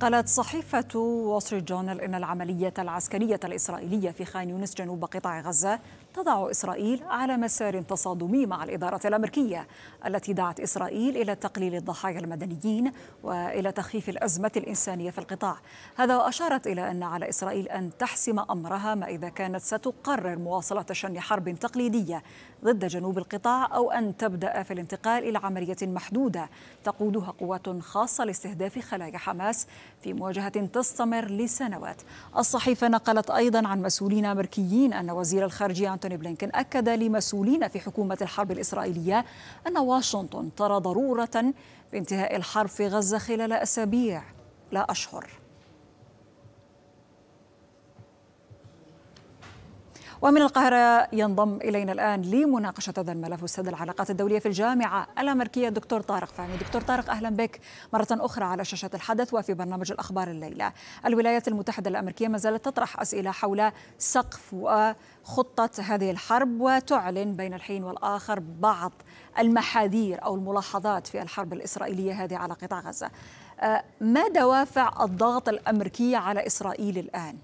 قالت صحيفة وستريت جورنال إن العملية العسكرية الإسرائيلية في خان يونس جنوب قطاع غزة تضع إسرائيل على مسار تصادمي مع الإدارة الأمريكية التي دعت إسرائيل إلى تقليل الضحايا المدنيين وإلى تخفيف الأزمة الإنسانية في القطاع هذا وأشارت إلى أن على إسرائيل أن تحسم أمرها ما إذا كانت ستقرر مواصلة شن حرب تقليدية ضد جنوب القطاع أو أن تبدأ في الانتقال إلى عملية محدودة تقودها قوات خاصة لاستهداف خلايا حماس في مواجهة تستمر لسنوات الصحيفة نقلت أيضا عن مسؤولين أمريكيين أن وزير الخارجية أنتوني بلينكن أكد لمسؤولين في حكومة الحرب الإسرائيلية أن واشنطن ترى ضرورة في انتهاء الحرب في غزة خلال أسابيع لا أشهر ومن القاهرة ينضم إلينا الآن لمناقشة هذا الملف أستاذ العلاقات الدولية في الجامعة الأمريكية دكتور طارق فهمي دكتور طارق أهلا بك مرة أخرى على شاشة الحدث وفي برنامج الأخبار الليلة الولايات المتحدة الأمريكية ما زالت تطرح أسئلة حول سقف وخطة هذه الحرب وتعلن بين الحين والآخر بعض المحاذير أو الملاحظات في الحرب الإسرائيلية هذه على قطاع غزة أه، ما دوافع الضغط الأمريكية على إسرائيل الآن؟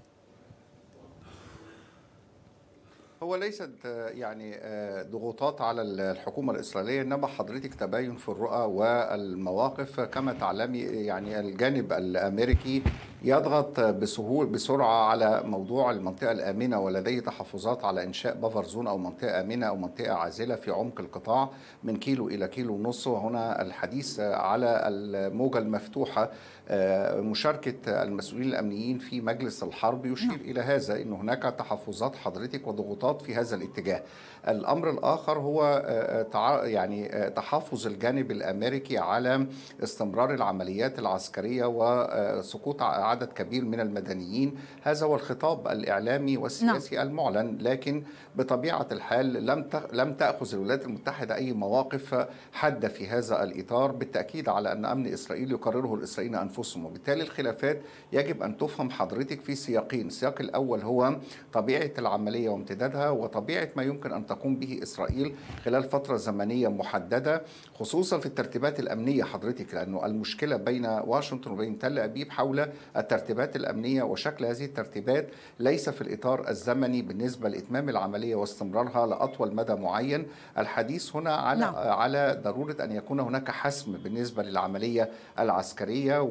هو ليست يعني آه، ضغوطات على الحكومة الإسرائيلية إنما حضرتك تباين في الرؤى والمواقف كما تعلمي يعني الجانب الأمريكي يضغط بسهول بسرعه على موضوع المنطقه الامنه ولديه تحفظات على انشاء بفر زون او منطقه امنه او منطقه عازله في عمق القطاع من كيلو الى كيلو ونص وهنا الحديث على الموجه المفتوحه آه، مشاركه المسؤولين الامنيين في مجلس الحرب يشير نعم. الى هذا ان هناك تحفظات حضرتك وضغوطات في هذا الاتجاه الامر الاخر هو آه، آه، يعني تحفظ الجانب الامريكي على استمرار العمليات العسكريه وسقوط عدد كبير من المدنيين هذا هو الخطاب الإعلامي والسياسي نعم. المعلن لكن بطبيعة الحال لم لم تأخذ الولايات المتحدة أي مواقف حادة في هذا الإطار بالتأكيد على أن أمن إسرائيل يقرره الإسرائيليين أنفسهم وبالتالي الخلافات يجب أن تفهم حضرتك في سياقين السياق الأول هو طبيعة العملية وامتدادها وطبيعة ما يمكن أن تقوم به إسرائيل خلال فترة زمنية محددة خصوصا في الترتيبات الأمنية حضرتك لأنه المشكلة بين واشنطن وبين تل أبيب حول الترتيبات الأمنية وشكل هذه الترتيبات ليس في الإطار الزمني بالنسبة لإتمام العملية واستمرارها لأطول مدى معين الحديث هنا على, لا. نعم. على ضرورة أن يكون هناك حسم بالنسبة للعملية العسكرية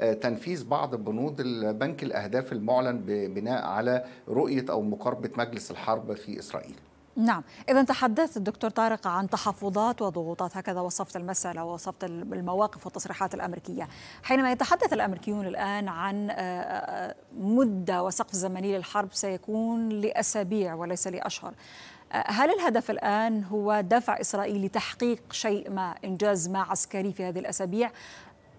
وتنفيذ بعض بنود البنك الأهداف المعلن بناء على رؤية أو مقاربة مجلس الحرب في إسرائيل نعم إذا تحدثت الدكتور طارق عن تحفظات وضغوطات هكذا وصفت المسألة ووصفت المواقف والتصريحات الأمريكية حينما يتحدث الأمريكيون الآن عن آه، آه، مدة وسقف زمني للحرب سيكون لأسابيع وليس لأشهر آه، هل الهدف الآن هو دفع إسرائيل لتحقيق شيء ما إنجاز ما عسكري في هذه الأسابيع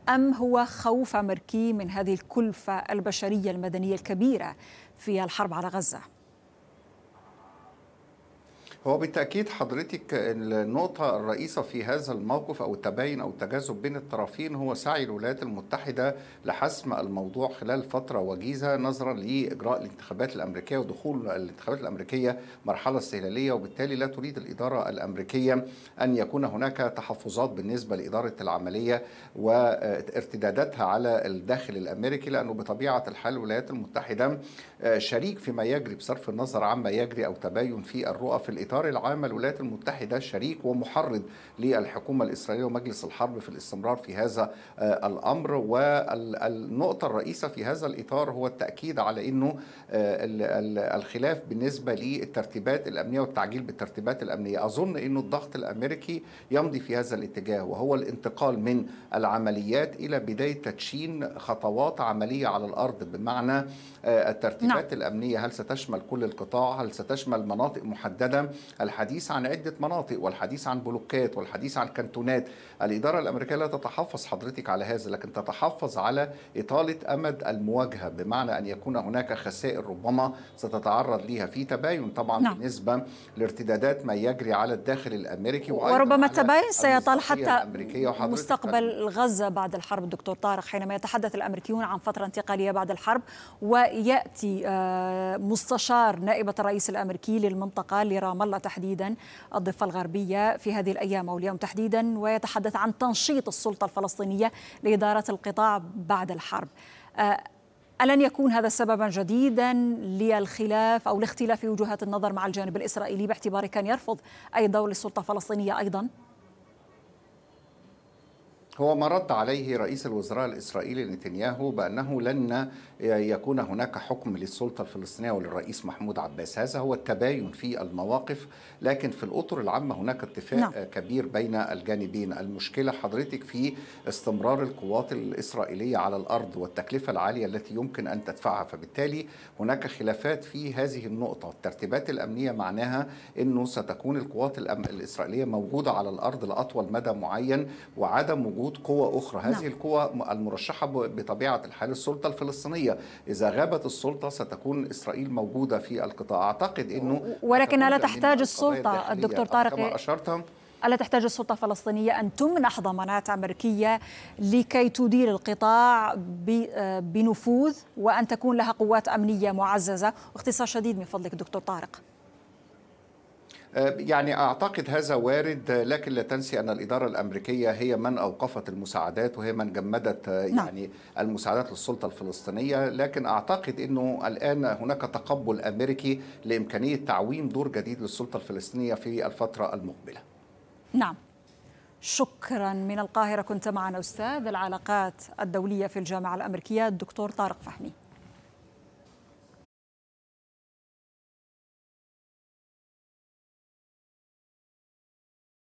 أم هو خوف أمريكي من هذه الكلفة البشرية المدنية الكبيرة في الحرب على غزة؟ هو بالتاكيد حضرتك النقطه الرئيسه في هذا الموقف او التباين او التجاذب بين الطرفين هو سعي الولايات المتحده لحسم الموضوع خلال فتره وجيزه نظرا لاجراء الانتخابات الامريكيه ودخول الانتخابات الامريكيه مرحله استهلاليه وبالتالي لا تريد الاداره الامريكيه ان يكون هناك تحفظات بالنسبه لاداره العمليه وارتداداتها على الداخل الامريكي لانه بطبيعه الحال الولايات المتحده شريك فيما يجري بصرف النظر عما يجري او تباين في الرؤى في الإطار الإطار العام الولايات المتحدة شريك ومحرض للحكومة الإسرائيلية ومجلس الحرب في الاستمرار في هذا آه، الأمر والنقطة الرئيسة في هذا الإطار هو التأكيد على أنه آه، الخلاف بالنسبة للترتيبات الأمنية والتعجيل بالترتيبات الأمنية أظن أنه الضغط الأمريكي يمضي في هذا الاتجاه وهو الانتقال من العمليات إلى بداية تدشين خطوات عملية على الأرض بمعنى آه، الترتيبات نعم. الأمنية هل ستشمل كل القطاع هل ستشمل مناطق محددة الحديث عن عدة مناطق والحديث عن بلوكات والحديث عن كانتونات الإدارة الأمريكية لا تتحفظ حضرتك على هذا لكن تتحفظ على إطالة أمد المواجهة بمعنى أن يكون هناك خسائر ربما ستتعرض ليها في تباين طبعا نعم. بالنسبة لارتدادات ما يجري على الداخل الأمريكي وربما التباين سيطال حتى مستقبل غزة بعد الحرب دكتور طارق حينما يتحدث الأمريكيون عن فترة انتقالية بعد الحرب ويأتي آه، مستشار نائبة الرئيس الأمريكي للمنطقة لرام الله الله تحديدا الضفة الغربية في هذه الأيام أو اليوم تحديدا ويتحدث عن تنشيط السلطة الفلسطينية لإدارة القطاع بعد الحرب آه، ألن يكون هذا سببا جديدا للخلاف أو لاختلاف وجهات النظر مع الجانب الإسرائيلي باعتبار كان يرفض أي دور للسلطة الفلسطينية أيضا؟ هو ما رد عليه رئيس الوزراء الإسرائيلي نتنياهو بأنه لن يكون هناك حكم للسلطة الفلسطينية وللرئيس محمود عباس هذا هو التباين في المواقف لكن في الأطر العامة هناك اتفاق نعم. كبير بين الجانبين المشكلة حضرتك في استمرار القوات الإسرائيلية على الأرض والتكلفة العالية التي يمكن أن تدفعها فبالتالي هناك خلافات في هذه النقطة الترتيبات الأمنية معناها أنه ستكون القوات الإسرائيلية موجودة على الأرض لأطول مدى معين وعدم وجود وجود قوى أخرى هذه نعم. القوى المرشحة بطبيعة الحال السلطة الفلسطينية إذا غابت السلطة ستكون إسرائيل موجودة في القطاع أعتقد أنه ولكن ألا تحتاج السلطة الدكتور طارق كما أشرت ألا تحتاج السلطة الفلسطينية أن تمنح ضمانات أمريكية لكي تدير القطاع آه، بنفوذ وأن تكون لها قوات أمنية معززة اختصار شديد من فضلك دكتور طارق آه، يعني أعتقد هذا وارد آه، لكن لا تنسي أن الإدارة الأمريكية هي من أوقفت المساعدات وهي من جمدت آه، نعم. يعني المساعدات للسلطة الفلسطينية لكن أعتقد أنه الآن هناك تقبل أمريكي لإمكانية تعويم دور جديد للسلطة الفلسطينية في الفترة المقبلة نعم شكرا من القاهرة كنت معنا أستاذ العلاقات الدولية في الجامعة الأمريكية الدكتور طارق فهمي